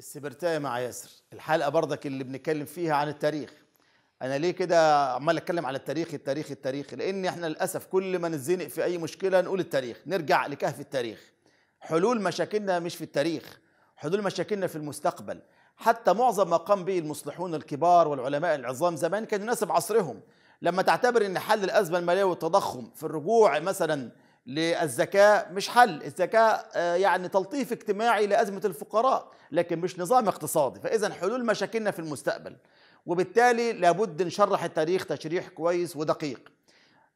السبرتاية مع ياسر الحلقة برضك اللي بنتكلم فيها عن التاريخ انا ليه كده عمال اتكلم على التاريخ التاريخ التاريخ لان احنا للاسف كل ما نتزنق في اي مشكله نقول التاريخ نرجع لكهف التاريخ حلول مشاكلنا مش في التاريخ حلول مشاكلنا في المستقبل حتى معظم ما قام به المصلحون الكبار والعلماء العظام زمان كان يناسب عصرهم لما تعتبر ان حل الازمه الماليه والتضخم في الرجوع مثلا للزكاة مش حل الزكاة آه، يعني تلطيف اجتماعي لأزمة الفقراء لكن مش نظام اقتصادي فإذا حلول مشاكلنا في المستقبل وبالتالي لابد نشرح التاريخ تشريح كويس ودقيق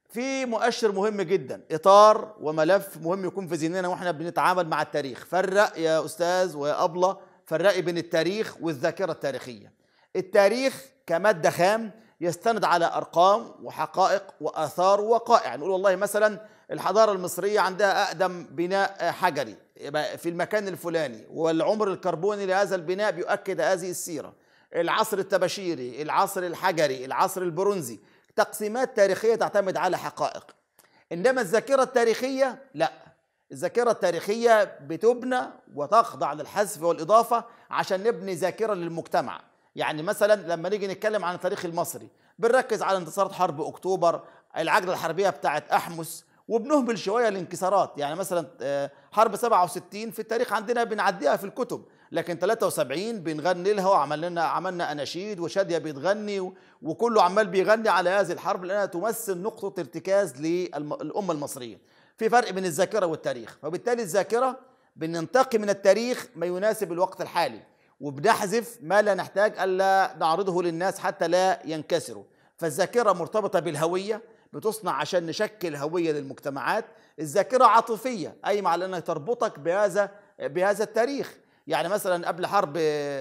في مؤشر مهم جدا إطار وملف مهم يكون في ذهننا وإحنا بنتعامل مع التاريخ فرق يا أستاذ ويا أبلة فرقي بين التاريخ والذاكرة التاريخية التاريخ كمادة خام يستند على أرقام وحقائق وآثار ووقائع نقول والله مثلا الحضارة المصرية عندها أقدم بناء حجري في المكان الفلاني والعمر الكربوني لهذا البناء بيؤكد هذه السيرة العصر التبشيري العصر الحجري العصر البرونزي تقسيمات تاريخية تعتمد على حقائق إنما الذاكرة التاريخية لا الذاكرة التاريخية بتبنى وتخضع للحذف والإضافة عشان نبني ذاكرة للمجتمع يعني مثلا لما نيجي نتكلم عن التاريخ المصري بنركز على انتصارات حرب أكتوبر العجلة الحربية بتاعت أحمس وبنهمل شويه الانكسارات يعني مثلا آه، حرب 67 في التاريخ عندنا بنعديها في الكتب لكن 73 بنغني لها وعملنا عملنا اناشيد وشاديه بتغني وكله عمال بيغني على هذه الحرب لانها تمثل نقطه ارتكاز للامه المصريه في فرق بين الذاكره والتاريخ فبالتالي الذاكره بننتقي من التاريخ ما يناسب الوقت الحالي وبنحذف ما لا نحتاج الا نعرضه للناس حتى لا ينكسروا فالذاكره مرتبطه بالهويه بتصنع عشان نشكل هوية للمجتمعات الذاكرة عاطفية قايمة على أنها تربطك بهذا بهذا التاريخ يعني مثلا قبل حرب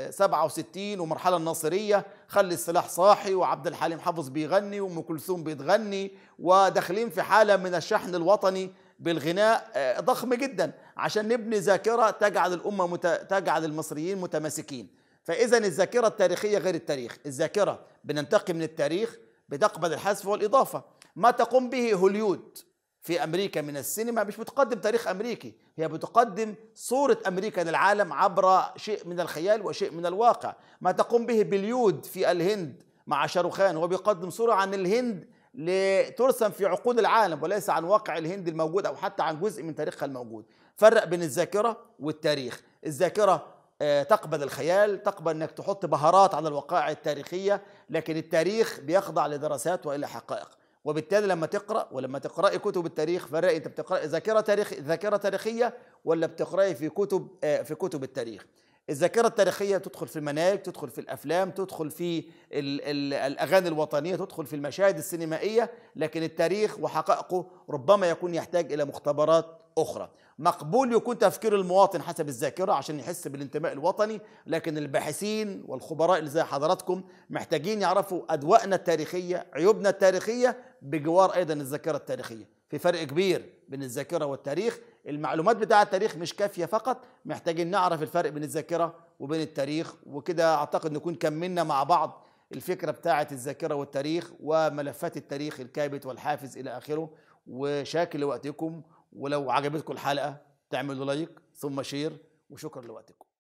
67 ومرحلة الناصرية خلي السلاح صاحي وعبد الحليم حافظ بيغني وأم كلثوم بتغني وداخلين في حالة من الشحن الوطني بالغناء آه، ضخم جدا عشان نبني ذاكرة تجعل الأمة مت... تجعل المصريين متماسكين فإذا الذاكرة التاريخية غير التاريخ الذاكرة بننتقي من التاريخ بتقبل الحذف والإضافة ما تقوم به هوليود في امريكا من السينما مش بتقدم تاريخ امريكي هي بتقدم صوره امريكا للعالم عبر شيء من الخيال وشيء من الواقع ما تقوم به بليود في الهند مع شاروخان هو بيقدم صوره عن الهند لترسم في عقول العالم وليس عن واقع الهند الموجود او حتى عن جزء من تاريخها الموجود فرق بين الذاكره والتاريخ الذاكره آه، تقبل الخيال تقبل انك تحط بهارات على الوقائع التاريخيه لكن التاريخ بيخضع لدراسات والى حقائق وبالتالي لما تقرا ولما تقراي كتب التاريخ فرقي انت بتقراي ذاكره تاريخ ذاكره تاريخيه ولا بتقراي في كتب آه، في كتب التاريخ الذاكره التاريخيه تدخل في المناهج تدخل في الافلام تدخل في الـ الـ الاغاني الوطنيه تدخل في المشاهد السينمائيه لكن التاريخ وحقائقه ربما يكون يحتاج الى مختبرات اخرى مقبول يكون تفكير المواطن حسب الذاكره عشان يحس بالانتماء الوطني لكن الباحثين والخبراء اللي زي حضراتكم محتاجين يعرفوا ادوائنا التاريخيه عيوبنا التاريخيه بجوار ايضا الذاكره التاريخيه في فرق كبير بين الذاكره والتاريخ المعلومات بتاع التاريخ مش كافيه فقط محتاجين نعرف الفرق بين الذاكره وبين التاريخ وكده اعتقد نكون كملنا مع بعض الفكره بتاعه الذاكره والتاريخ وملفات التاريخ الكابت والحافز الى اخره وشاكر لوقتكم ولو عجبتكم الحلقه تعملوا لايك ثم شير وشكرا لوقتكم